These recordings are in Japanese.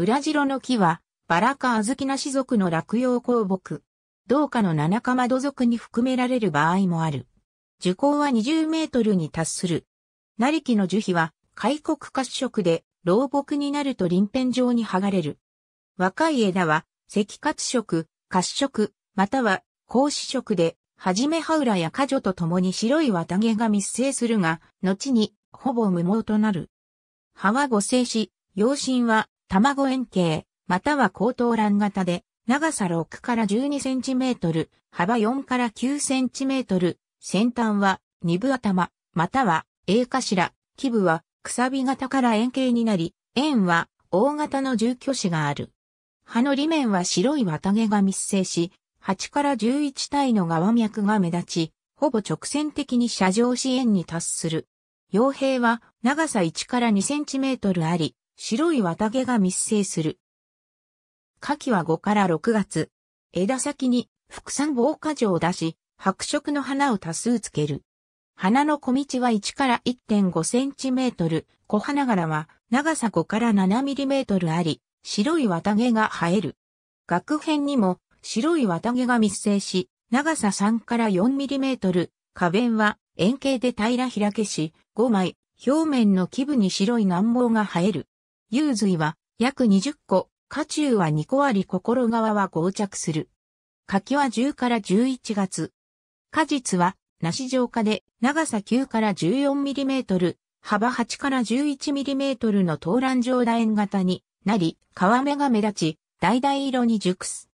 裏白の木は、バラカアズキナ種族の落葉鉱木。銅花の七かまど族に含められる場合もある。樹高は20メートルに達する。成木の樹皮は、開国褐色で、老木になると臨片状に剥がれる。若い枝は、赤褐色、褐色、または、格子色で、はじめ葉裏や果樹と共に白い綿毛が密生するが、後に、ほぼ無毛となる。葉は五星子、葉身は卵円形、または高等卵型で、長さ6から12センチメートル、幅4から9センチメートル、先端は二部頭、または A 頭、基部はくさび型から円形になり、円は大型の住居子がある。葉の裏面は白い綿毛が密生し、8から11体の側脈が目立ち、ほぼ直線的に射状支援に達する。傭兵は長さ1から2センチメートルあり、白い綿毛が密生する。夏季は5から6月。枝先に副産防火状を出し、白色の花を多数つける。花の小道は1から1.5センチメートル、小花柄は長さ5から7ミリメートルあり、白い綿毛が生える。額辺にも白い綿毛が密生し、長さ3から4ミリメートル、花弁は円形で平ら開けし、5枚、表面の基部に白い難毛が生える。幽髄は約20個、下中は2個あり心側は膠着する。柿は10から11月。果実は梨状化で長さ9から1 4トル、幅8から1 1トルの東蘭状楕円型になり、皮目が目立ち、橙色に熟す。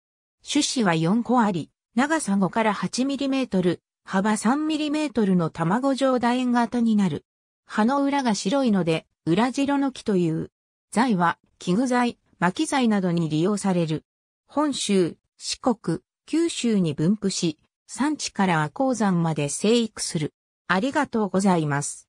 種子は4個あり、長さ5から8トル、幅3トルの卵状楕円型になる。葉の裏が白いので、裏白の木という。材は器具材、巻き材などに利用される。本州、四国、九州に分布し、産地から赤鉱山まで生育する。ありがとうございます。